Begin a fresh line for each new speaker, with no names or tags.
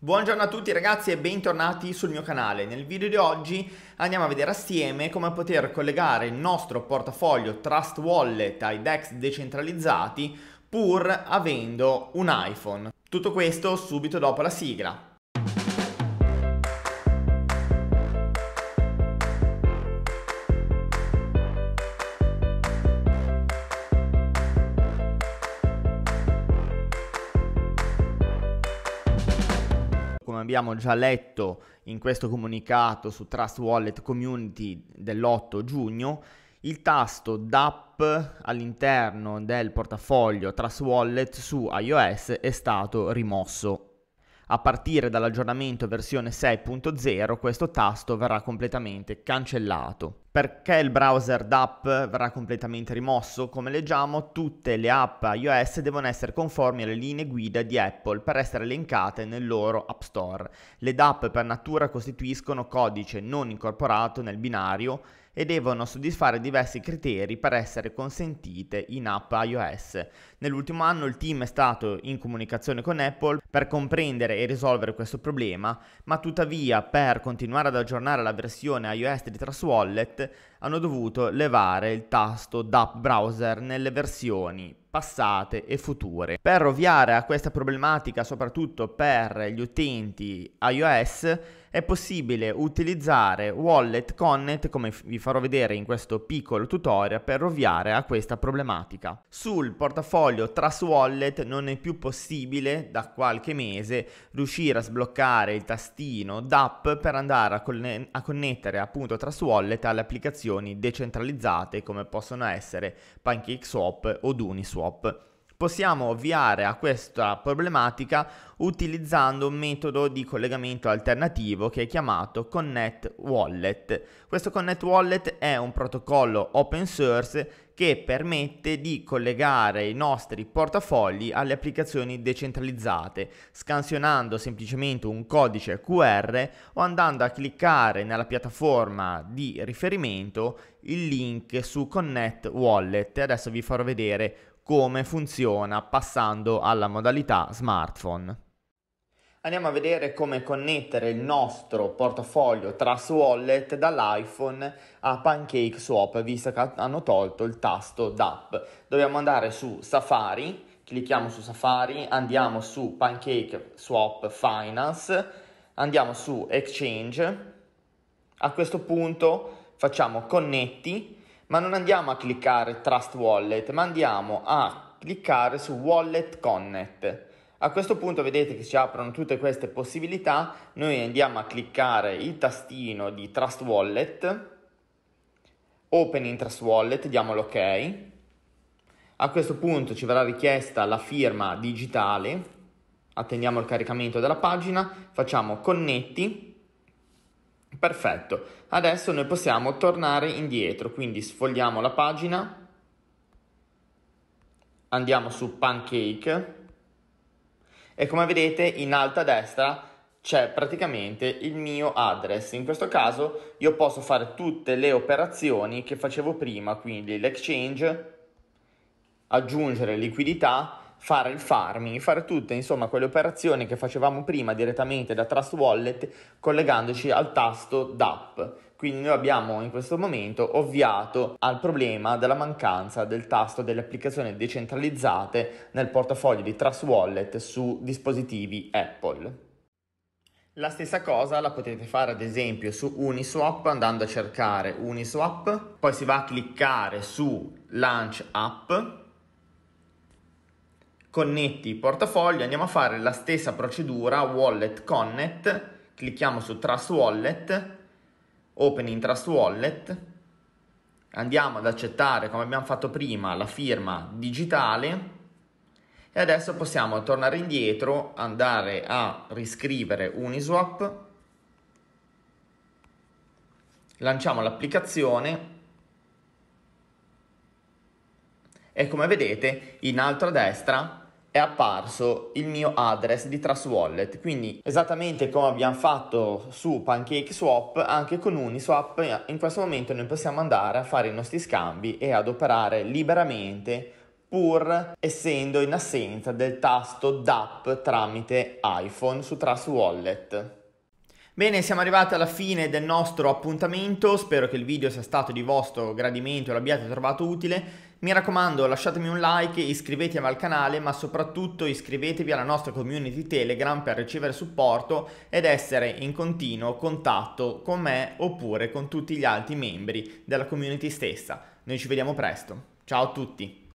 Buongiorno a tutti ragazzi e bentornati sul mio canale. Nel video di oggi andiamo a vedere assieme come poter collegare il nostro portafoglio Trust Wallet ai DEX decentralizzati pur avendo un iPhone. Tutto questo subito dopo la sigla. abbiamo già letto in questo comunicato su Trust Wallet Community dell'8 giugno, il tasto DAP all'interno del portafoglio Trust Wallet su iOS è stato rimosso. A partire dall'aggiornamento versione 6.0 questo tasto verrà completamente cancellato perché il browser d'app verrà completamente rimosso? Come leggiamo, tutte le app iOS devono essere conformi alle linee guida di Apple per essere elencate nel loro App Store. Le DAP per natura costituiscono codice non incorporato nel binario e devono soddisfare diversi criteri per essere consentite in app iOS. Nell'ultimo anno il team è stato in comunicazione con Apple per comprendere e risolvere questo problema, ma tuttavia per continuare ad aggiornare la versione iOS di Trust Wallet hanno dovuto levare il tasto DAP browser nelle versioni passate e future. Per ovviare a questa problematica, soprattutto per gli utenti iOS, è possibile utilizzare Wallet Connect, come vi farò vedere in questo piccolo tutorial, per ovviare a questa problematica. Sul portafoglio Trust Wallet non è più possibile, da qualche mese, riuscire a sbloccare il tastino DAP per andare a, conne a connettere appunto Trust Wallet alle applicazioni decentralizzate come possono essere PancakeSwap o Uniswap swap. Possiamo ovviare a questa problematica utilizzando un metodo di collegamento alternativo che è chiamato Connect Wallet. Questo Connect Wallet è un protocollo open source che permette di collegare i nostri portafogli alle applicazioni decentralizzate, scansionando semplicemente un codice QR o andando a cliccare nella piattaforma di riferimento il link su Connect Wallet. Adesso vi farò vedere come funziona passando alla modalità smartphone. Andiamo a vedere come connettere il nostro portafoglio Trust Wallet dall'iPhone a Pancake Swap, visto che hanno tolto il tasto DAP. Dobbiamo andare su Safari, clicchiamo su Safari, andiamo su Pancake Swap Finance, andiamo su Exchange. A questo punto facciamo connetti ma non andiamo a cliccare Trust Wallet, ma andiamo a cliccare su Wallet Connect. A questo punto vedete che si aprono tutte queste possibilità, noi andiamo a cliccare il tastino di Trust Wallet, Open in Trust Wallet, diamo l'ok. A questo punto ci verrà richiesta la firma digitale, attendiamo il caricamento della pagina, facciamo connetti, Perfetto, adesso noi possiamo tornare indietro, quindi sfogliamo la pagina, andiamo su Pancake e come vedete in alto a destra c'è praticamente il mio address. In questo caso io posso fare tutte le operazioni che facevo prima, quindi l'exchange, aggiungere liquidità fare il farming, fare tutte insomma quelle operazioni che facevamo prima direttamente da Trust Wallet collegandoci al tasto DAP. Quindi noi abbiamo in questo momento ovviato al problema della mancanza del tasto delle applicazioni decentralizzate nel portafoglio di Trust Wallet su dispositivi Apple. La stessa cosa la potete fare ad esempio su Uniswap andando a cercare Uniswap, poi si va a cliccare su Launch App connetti i portafogli, andiamo a fare la stessa procedura wallet connect, clicchiamo su trust wallet, opening trust wallet, andiamo ad accettare come abbiamo fatto prima la firma digitale e adesso possiamo tornare indietro, andare a riscrivere Uniswap, lanciamo l'applicazione e come vedete in alto a destra è apparso il mio address di Trust Wallet, quindi esattamente come abbiamo fatto su PancakeSwap, anche con Uniswap in questo momento noi possiamo andare a fare i nostri scambi e ad operare liberamente pur essendo in assenza del tasto DAP tramite iPhone su Trust Wallet. Bene, siamo arrivati alla fine del nostro appuntamento, spero che il video sia stato di vostro gradimento e l'abbiate trovato utile. Mi raccomando lasciatemi un like, iscrivetevi al canale ma soprattutto iscrivetevi alla nostra community Telegram per ricevere supporto ed essere in continuo contatto con me oppure con tutti gli altri membri della community stessa. Noi ci vediamo presto, ciao a tutti!